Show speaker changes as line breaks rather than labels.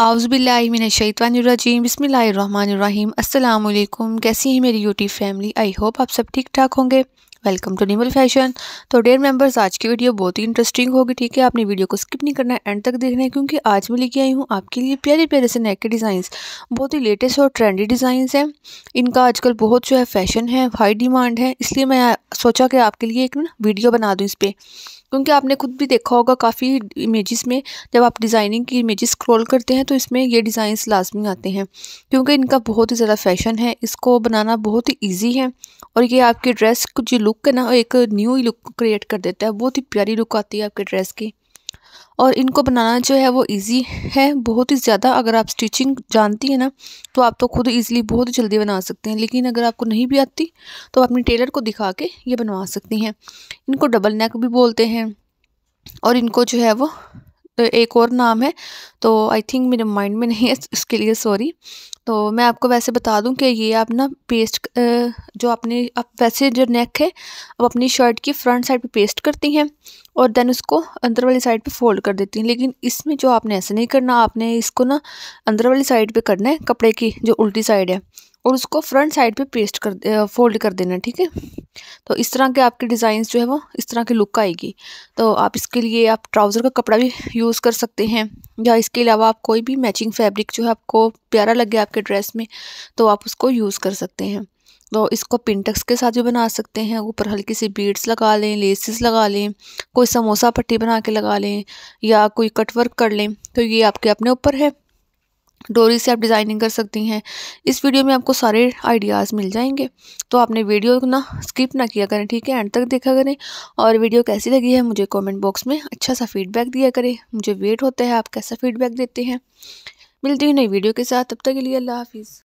आउज़बिल्लिमिनशैतवानरजीम बसमीम अल्लाम कैसी है मेरी यूट्यूब फैमिली आई होप आप सब ठीक ठाक होंगे वेलकम टू निमल फैशन तो डेयर मेंबर्स आज की वीडियो बहुत ही इंटरेस्टिंग होगी ठीक है आपने वीडियो को स्किप नहीं करना है एंड तक देखना है क्योंकि आज मैं लेके आई हूँ आपके लिए प्यारे प्यारे से नेक के डिज़ाइंस बहुत ही लेटेस्ट और ट्रेंडी डिज़ाइंस हैं इनका आजकल बहुत जो है फैशन है हाई डिमांड है इसलिए मैं सोचा कि आपके लिए एक वीडियो बना दूँ इस पर क्योंकि आपने खुद भी देखा होगा काफ़ी इमेजेस में जब आप डिज़ाइनिंग की इमेजेस स्क्रॉल करते हैं तो इसमें ये डिज़ाइंस लाजमी आते हैं क्योंकि इनका बहुत ही ज़्यादा फैशन है इसको बनाना बहुत ही ईजी है और ये आपकी ड्रेस की जो लुक है ना एक न्यू लुक क्रिएट कर देता है बहुत ही प्यारी लुक आती है आपके ड्रेस की और इनको बनाना जो है वो इजी है बहुत ही ज़्यादा अगर आप स्टिचिंग जानती हैं ना तो आप तो खुद इजीली बहुत जल्दी बना सकते हैं लेकिन अगर आपको नहीं भी आती तो आप अपने टेलर को दिखा के ये बनवा सकती हैं इनको डबल नेक भी बोलते हैं और इनको जो है वो एक और नाम है तो आई थिंक मेरे माइंड में नहीं है इसके लिए सॉरी तो मैं आपको वैसे बता दूं कि ये आप ना पेस्ट जो अपने आप वैसे जो नेक है अब अपनी शर्ट की फ्रंट साइड पे पेस्ट करती हैं और देन उसको अंदर वाली साइड पे फोल्ड कर देती हैं लेकिन इसमें जो आपने ऐसे नहीं करना आपने इसको ना अंदर वाली साइड पे करना है कपड़े की जो उल्टी साइड है और उसको फ्रंट साइड पे पेस्ट कर फोल्ड कर देना ठीक है तो इस तरह के आपके डिज़ाइंस जो है वो इस तरह की लुक आएगी तो आप इसके लिए आप ट्राउज़र का कपड़ा भी यूज़ कर सकते हैं या इसके अलावा आप कोई भी मैचिंग फैब्रिक जो है आपको प्यारा लगे आपके ड्रेस में तो आप उसको यूज़ कर सकते हैं तो इसको पिंटक्स के साथ भी बना सकते हैं ऊपर हल्की सी बीड्स लगा लें लेसिस लगा लें कोई समोसा पट्टी बना के लगा लें या कोई कटवर्क कर लें तो ये आपके अपने ऊपर है डोरी से आप डिज़ाइनिंग कर सकती हैं इस वीडियो में आपको सारे आइडियाज़ मिल जाएंगे तो आपने वीडियो ना स्किप ना किया करें ठीक है एंड तक देखा करें और वीडियो कैसी लगी है मुझे कमेंट बॉक्स में अच्छा सा फीडबैक दिया करें मुझे वेट होता है आप कैसा फीडबैक देते हैं मिलती हूँ नई वीडियो के साथ तब तक के लिए अल्लाह हाफिज़